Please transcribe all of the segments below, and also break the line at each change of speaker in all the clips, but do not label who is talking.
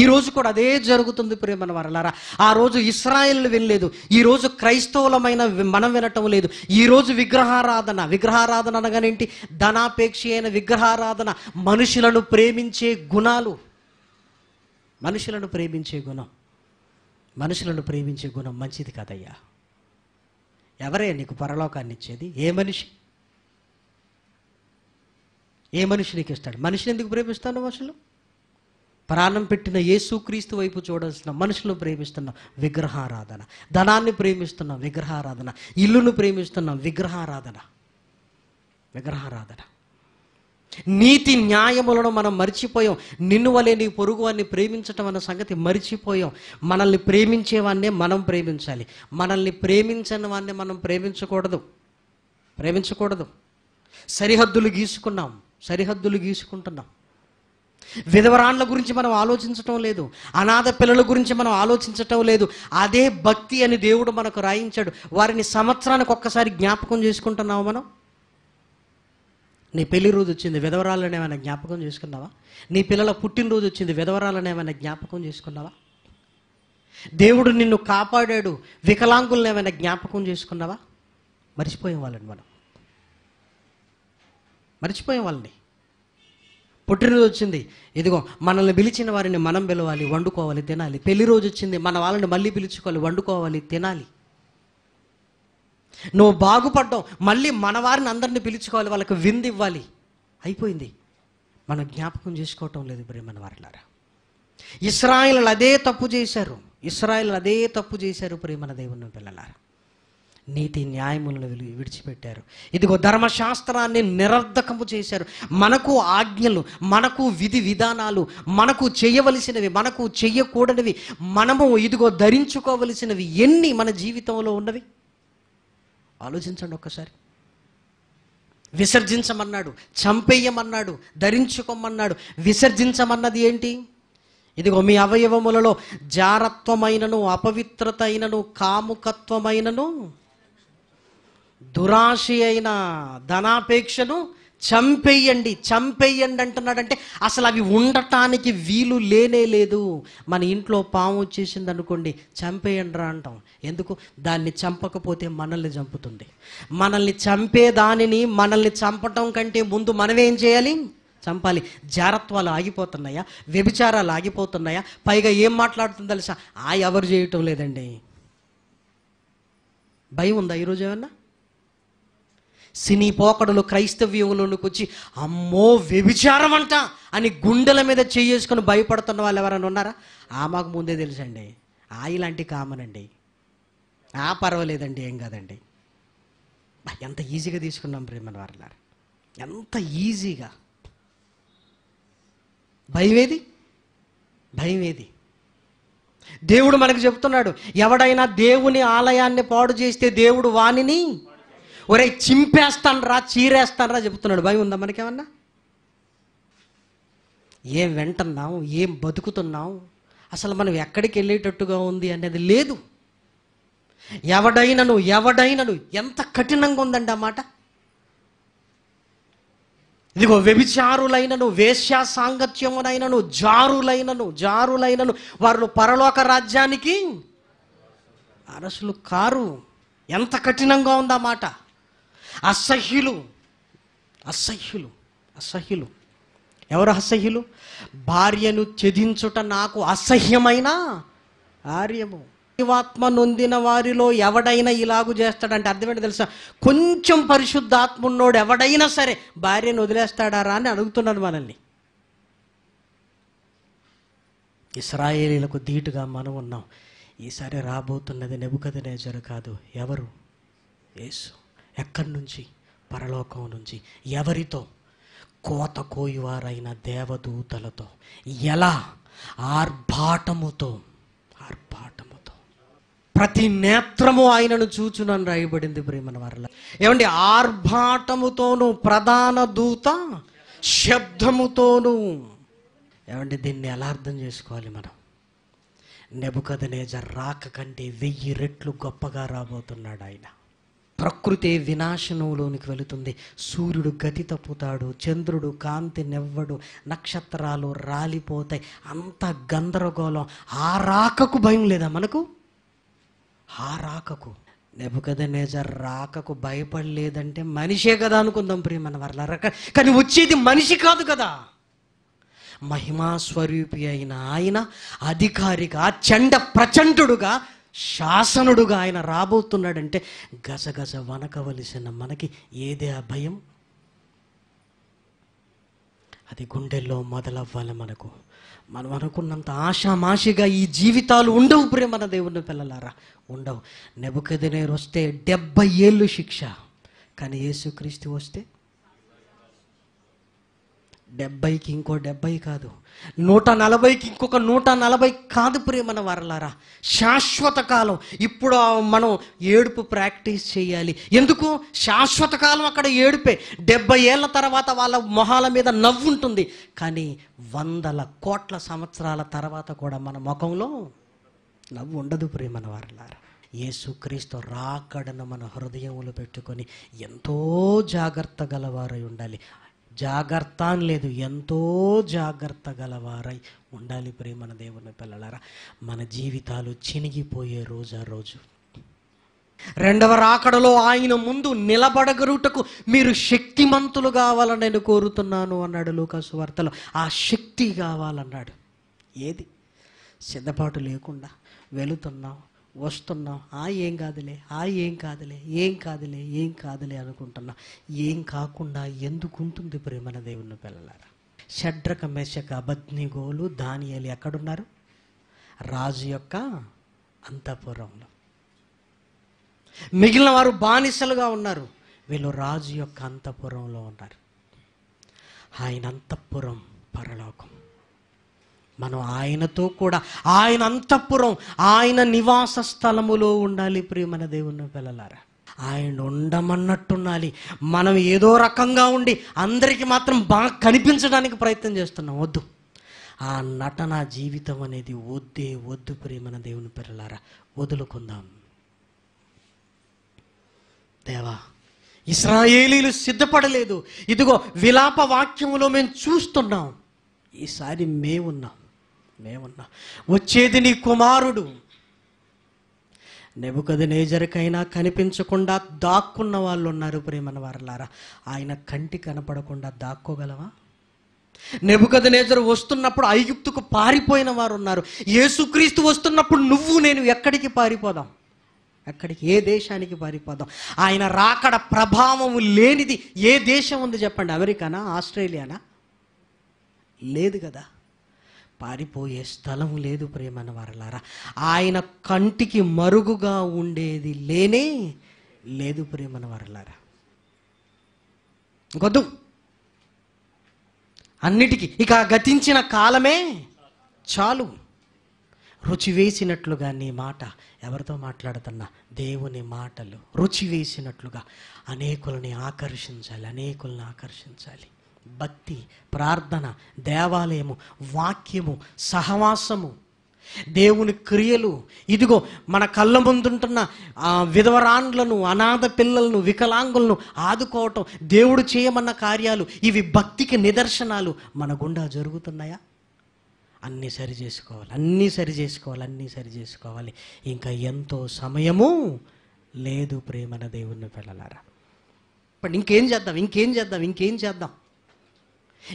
ఈ రోజు కూడా అదే జరుగుతుంది ప్రేమన వరలారా ఆ రోజు ఇస్రాయల్ వినలేదు ఈ రోజు క్రైస్తవులమైన మనం వినటం లేదు ఈ రోజు విగ్రహారాధన విగ్రహారాధన అనగానేంటి ధనాపేక్ష అయిన విగ్రహారాధన మనుషులను ప్రేమించే గుణాలు మనుషులను ప్రేమించే గుణం మనుషులను ప్రేమించే గుణం మంచిది కదయ్యా ఎవరే నీకు పరలోకాన్ని ఇచ్చేది ఏ మనిషి ఏ మనిషి నీకు ఇస్తాడు మనిషిని ఎందుకు ప్రేమిస్తాను మనుషులు ప్రాణం పెట్టిన యేసుక్రీస్తు వైపు చూడాల్సిన మనుషులను ప్రేమిస్తున్నాం విగ్రహారాధన ధనాన్ని ప్రేమిస్తున్నాం విగ్రహారాధన ఇల్లును ప్రేమిస్తున్నాం విగ్రహారాధన విగ్రహారాధన నీతి న్యాయములను మనం మర్చిపోయాం నిన్ను వలే నీ పొరుగువాన్ని ప్రేమించటం అన్న సంగతి మర్చిపోయాం మనల్ని ప్రేమించేవాన్నే మనం ప్రేమించాలి మనల్ని ప్రేమించని వాన్నే మనం ప్రేమించకూడదు ప్రేమించకూడదు సరిహద్దులు గీసుకున్నాం సరిహద్దులు గీసుకుంటున్నాం విధవరాళ్ళ గురించి మనం ఆలోచించటం లేదు అనాథ పిల్లల గురించి మనం ఆలోచించటం లేదు అదే భక్తి అని దేవుడు మనకు రాయించాడు వారిని సంవత్సరానికి ఒక్కసారి జ్ఞాపకం చేసుకుంటున్నావు మనం నీ పెళ్లి రోజు వచ్చింది విధవరాళ్ళని ఏమైనా జ్ఞాపకం చేసుకున్నావా నీ పిల్లల పుట్టినరోజు వచ్చింది విధవరాళ్ళని ఏమైనా జ్ఞాపకం చేసుకున్నావా దేవుడు నిన్ను కాపాడాడు వికలాంగుల్ని ఏమైనా జ్ఞాపకం చేసుకున్నావా మర్చిపోయే వాళ్ళని మనం మర్చిపోయే వాళ్ళని పుట్టినరోజు వచ్చింది ఇదిగో మనల్ని పిలిచిన వారిని మనం పిలవాలి వండుకోవాలి తినాలి పెళ్లి రోజు వచ్చింది మన వాళ్ళని మళ్ళీ పిలుచుకోవాలి వండుకోవాలి తినాలి నువ్వు బాగుపడ్డావు మళ్ళీ మన వారిని అందరిని పిలుచుకోవాలి వాళ్ళకి విందు ఇవ్వాలి అయిపోయింది మన జ్ఞాపకం చేసుకోవటం లేదు మన వారిలారా ఇస్రాయిల్ అదే తప్పు చేశారు ఇస్రాయిల్ అదే తప్పు చేశారు ప్రేమన దేవుని పిల్లలారా నీతి న్యాయములను విడిచిపెట్టారు ఇదిగో ధర్మశాస్త్రాన్ని నిరర్ధకము చేశారు మనకు ఆజ్ఞలు మనకు విధి విధానాలు మనకు చేయవలసినవి మనకు చెయ్యకూడనివి మనము ఇదిగో ధరించుకోవలసినవి ఎన్ని మన జీవితంలో ఉన్నవి ఆలోచించండి ఒక్కసారి విసర్జించమన్నాడు చంపేయమన్నాడు ధరించుకోమన్నాడు విసర్జించమన్నది ఏంటి ఇదిగో మీ అవయవములలో జారత్వమైనను అపవిత్రతైనను కాముకత్వమైనను దురాశి అయిన ధనాపేక్షను చంపేయండి చంపేయండి అంటున్నాడంటే అసలు అవి ఉండటానికి వీలు లేనే లేదు మన ఇంట్లో పాము వచ్చేసింది అనుకోండి చంపేయండి రా అంటాం ఎందుకు దాన్ని చంపకపోతే మనల్ని చంపుతుంది మనల్ని చంపే దానిని మనల్ని చంపటం కంటే ముందు మనం ఏం చేయాలి చంపాలి జారత్వాలు ఆగిపోతున్నాయా వ్యభిచారాలు ఆగిపోతున్నాయా పైగా ఏం మాట్లాడుతుంది తెలుసా ఆ ఎవరు చేయటం లేదండి భయం ఉందా ఈరోజు ఏమన్నా సినీ పోకడలు యువలోనికి వచ్చి అమ్మో వ్యభిచారం అంట అని గుండెల మీద చేసుకొని భయపడుతున్న వాళ్ళు ఎవరైనా ఉన్నారా ఆ మాకు ముందే తెలుసండి ఆ ఇలాంటి కామన్ అండి ఆ పర్వాలేదండి ఏం కాదండి ఎంత ఈజీగా తీసుకున్నాం ప్రేమని వారలారు ఎంత ఈజీగా భయమేది భయమేది దేవుడు మనకు చెప్తున్నాడు ఎవడైనా దేవుని ఆలయాన్ని పాడు చేస్తే దేవుడు వాణిని ఒరే చింపేస్తాను రా చీరేస్తాను రా చెబుతున్నాడు భయం ఉందా మనకేమన్నా ఏం వింటున్నాం ఏం బతుకుతున్నాం అసలు మనం ఎక్కడికి వెళ్ళేటట్టుగా ఉంది అనేది లేదు ఎవడైనను ఎవడైనను ఎంత కఠినంగా ఉందండి ఆ మాట ఇదిగో వ్యభిచారులైనను వేశ్యా సాంగత్యమునైనను జారులైనను జారులైనను వారు పరలోక రాజ్యానికి అరసులు కారు ఎంత కఠినంగా ఉందా మాట అసహ్యులు అసహ్యులు అసహ్యులు ఎవరు అసహ్యులు భార్యను త్యజించుట నాకు అసహ్యమైన ఆర్యము పరిశుద్ధాత్మ నొందిన వారిలో ఎవడైనా ఇలాగు చేస్తాడంటే అర్థమేంటి తెలుసా కొంచెం పరిశుద్ధాత్మ ఉన్నోడు ఎవడైనా సరే భార్యను రా అని అడుగుతున్నాడు మనల్ని ఇస్రాయేలీలకు ధీటుగా మనం ఉన్నాం ఈసారి రాబోతున్నది నెబుకది నేజరు కాదు ఎవరు యేసు ఎక్కడి నుంచి పరలోకం నుంచి ఎవరితో కోత కోయువారైన దేవదూతలతో ఎలా ఆర్భాటముతో ఆర్భాటముతో ప్రతి నేత్రము ఆయనను చూచునని రాయబడింది ప్రేమన వారిలో ఏమండి ఆర్భాటముతోనూ ప్రధాన దూత శబ్దముతోనూ ఏమండి దీన్ని ఎలా అర్థం చేసుకోవాలి మనం నెబుకదనేజర్ రాక కంటే వెయ్యి రెట్లు గొప్పగా రాబోతున్నాడు ఆయన ప్రకృతి వినాశనంలోనికి వెళుతుంది సూర్యుడు గతి తప్పుతాడు చంద్రుడు కాంతి నెవ్వడు నక్షత్రాలు రాలిపోతాయి అంత గందరగోళం ఆ రాకకు భయం లేదా మనకు ఆ రాకకు నెబుకద నేజర్ రాకకు భయపడలేదంటే మనిషే కదా అనుకుందాం ప్రియమ వర్ల కానీ వచ్చేది మనిషి కాదు కదా మహిమాస్వరూపి అయిన ఆయన అధికారిగా చండ ప్రచండుడుగా శాసనుడుగా ఆయన రాబోతున్నాడంటే గజగజ వనకవలసిన మనకి ఏదే ఆ భయం అది గుండెల్లో మొదలవ్వాలి మనకు మనం అనుకున్నంత ఆశామాషిగా ఈ జీవితాలు ఉండవు ప్రేమన దేవుని పిల్లలారా ఉండవు నెబుకెదినేరు వస్తే డెబ్బై ఏళ్ళు శిక్ష కానీ యేసుక్రీస్తు వస్తే డెబ్బైకి ఇంకో డెబ్బై కాదు నూట నలభైకి ఇంకొక నూట నలభై కాదు ప్రేమన వరలారా శాశ్వత కాలం ఇప్పుడు మనం ఏడుపు ప్రాక్టీస్ చేయాలి ఎందుకు శాశ్వత కాలం అక్కడ ఏడుపే డెబ్బై ఏళ్ళ తర్వాత వాళ్ళ మొహాల మీద నవ్వు ఉంటుంది కానీ వందల కోట్ల సంవత్సరాల తర్వాత కూడా మన ముఖంలో నవ్వు ఉండదు ప్రేమన వరలారా యేసుక్రీస్తు రాకడను మన హృదయములు పెట్టుకొని ఎంతో జాగ్రత్త గలవారై ఉండాలి జాగ్రత్త అని లేదు ఎంతో జాగ్రత్త గలవారై ఉండాలి మన దేవుని పిల్లలారా మన జీవితాలు చినిగిపోయే రోజు ఆ రోజు రెండవ రాకడలో ఆయన ముందు నిలబడగరుటకు మీరు శక్తిమంతులు కావాలని నేను కోరుతున్నాను అన్నాడు లూకాసు వార్తలో ఆ శక్తి కావాలన్నాడు ఏది సిద్ధపాటు లేకుండా వెళుతున్నాం వస్తున్నాం ఆ ఏం కాదులే ఆ ఏం కాదులే ఏం కాదులే ఏం కాదులే అనుకుంటున్నాం ఏం కాకుండా ఎందుకుంటుంది ప్రేమల దేవుని పిల్లలారా షడ్రక మెషక అబద్నిగోలు దానియాలు ఎక్కడున్నారు రాజు యొక్క అంతఃపురంలో మిగిలిన వారు బానిసలుగా ఉన్నారు వీళ్ళు రాజు యొక్క అంతఃపురంలో ఉన్నారు ఆయన అంతఃపురం పరలోకం మనం ఆయనతో కూడా ఆయన అంతఃపురం ఆయన నివాస స్థలములో ఉండాలి ప్రియమైన దేవుని పిల్లలారా ఆయన ఉండమన్నట్టుండాలి మనం ఏదో రకంగా ఉండి అందరికీ మాత్రం బాగా కనిపించడానికి ప్రయత్నం చేస్తున్నాం వద్దు ఆ నటన జీవితం అనేది వద్దే వద్దు ప్రియమైన దేవుని పిల్లలారా వదులుకుందాం దేవా ఇస్రాయేలీలు సిద్ధపడలేదు ఇదిగో విలాప వాక్యములో మేము చూస్తున్నాం ఈసారి మేమున్నాం మేమున్నా వచ్చేది నీ కుమారుడు నెబుకది నేజరికైనా కనిపించకుండా దాక్కున్న వాళ్ళు ఉన్నారు ప్రేమన వారలారా ఆయన కంటి కనపడకుండా దాక్కోగలవా నెబుకది నేజరు వస్తున్నప్పుడు ఐగుప్తుకు పారిపోయిన వారు ఉన్నారు యేసుక్రీస్తు వస్తున్నప్పుడు నువ్వు నేను ఎక్కడికి పారిపోదాం ఎక్కడికి ఏ దేశానికి పారిపోదాం ఆయన రాకడ ప్రభావము లేనిది ఏ దేశం ఉంది చెప్పండి అమెరికానా ఆస్ట్రేలియానా లేదు కదా పారిపోయే స్థలం లేదు ప్రేమన వారలారా ఆయన కంటికి మరుగుగా ఉండేది లేనే లేదు ప్రేమన వారలారా గొద్దు అన్నిటికీ ఇక గతించిన కాలమే చాలు రుచి వేసినట్లుగా నీ మాట ఎవరితో మాట్లాడుతున్నా దేవుని మాటలు రుచి వేసినట్లుగా అనేకులని ఆకర్షించాలి అనేకులను ఆకర్షించాలి భక్తి ప్రార్థన దేవాలయము వాక్యము సహవాసము దేవుని క్రియలు ఇదిగో మన కళ్ళ ముందుంటున్న విధవరాండ్లను అనాథ పిల్లలను వికలాంగులను ఆదుకోవటం దేవుడు చేయమన్న కార్యాలు ఇవి భక్తికి నిదర్శనాలు మన గుండా జరుగుతున్నాయా అన్నీ సరి చేసుకోవాలి అన్నీ సరి చేసుకోవాలి అన్నీ సరి చేసుకోవాలి ఇంకా ఎంతో సమయము లేదు ప్రేమన దేవుని పిల్లలారా ఇప్పుడు ఇంకేం చేద్దాం ఇంకేం చేద్దాం ఇంకేం చేద్దాం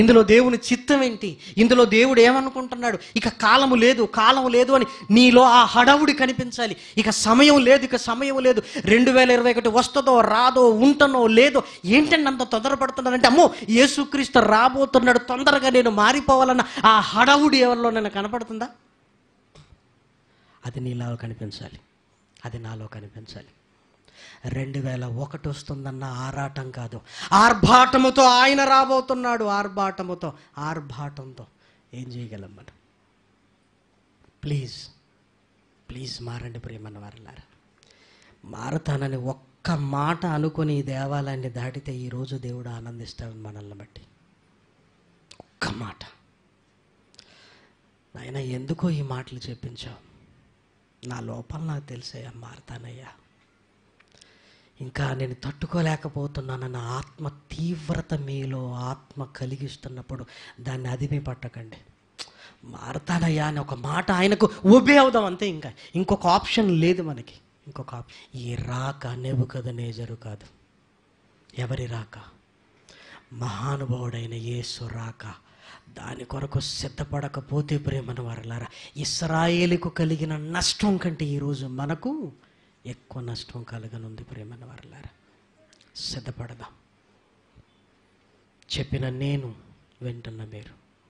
ఇందులో దేవుని చిత్తం ఏంటి ఇందులో దేవుడు ఏమనుకుంటున్నాడు ఇక కాలము లేదు కాలం లేదు అని నీలో ఆ హడావుడి కనిపించాలి ఇక సమయం లేదు ఇక సమయం లేదు రెండు వేల ఇరవై ఒకటి వస్తుందో రాదో ఉంటనో లేదో ఏంటని అంత తొందరపడుతున్నానంటే అమ్మో యేసుక్రీస్తు రాబోతున్నాడు తొందరగా నేను మారిపోవాలన్న ఆ హడావుడి ఎవరిలో నేను కనపడుతుందా అది నీలో కనిపించాలి అది నాలో కనిపించాలి రెండు వేల ఒకటి వస్తుందన్న ఆరాటం కాదు ఆర్భాటముతో ఆయన రాబోతున్నాడు ఆర్భాటముతో ఆర్భాటంతో ఏం చేయగలం మనం ప్లీజ్ ప్లీజ్ మారండి ప్రియమన్న వారలారా మారతానని ఒక్క మాట అనుకుని ఈ దేవాలయాన్ని దాటితే ఈరోజు దేవుడు ఆనందిస్తాడు మనల్ని బట్టి ఒక్క మాట నాయన ఎందుకో ఈ మాటలు చెప్పించావు నా లోపల నాకు తెలిసాయా మారతానయ్యా ఇంకా నేను తట్టుకోలేకపోతున్నానన్న ఆత్మ తీవ్రత మీలో ఆత్మ కలిగిస్తున్నప్పుడు దాన్ని అదిమి పట్టకండి మారతానయ్యా అని ఒక మాట ఆయనకు ఉబే అవుదాం అంతే ఇంకా ఇంకొక ఆప్షన్ లేదు మనకి ఇంకొక ఈ రాక నేజరు కాదు ఎవరి రాక మహానుభావుడైన యేసు రాక దాని కొరకు సిద్ధపడకపోతే ప్రేమను వరలారా ఇస్రాయేలుకు కలిగిన నష్టం కంటే ఈరోజు మనకు ఎక్కువ నష్టం కలగనుంది ప్రేమను వరలారా సిద్ధపడదాం చెప్పిన నేను వెంటన్న మీరు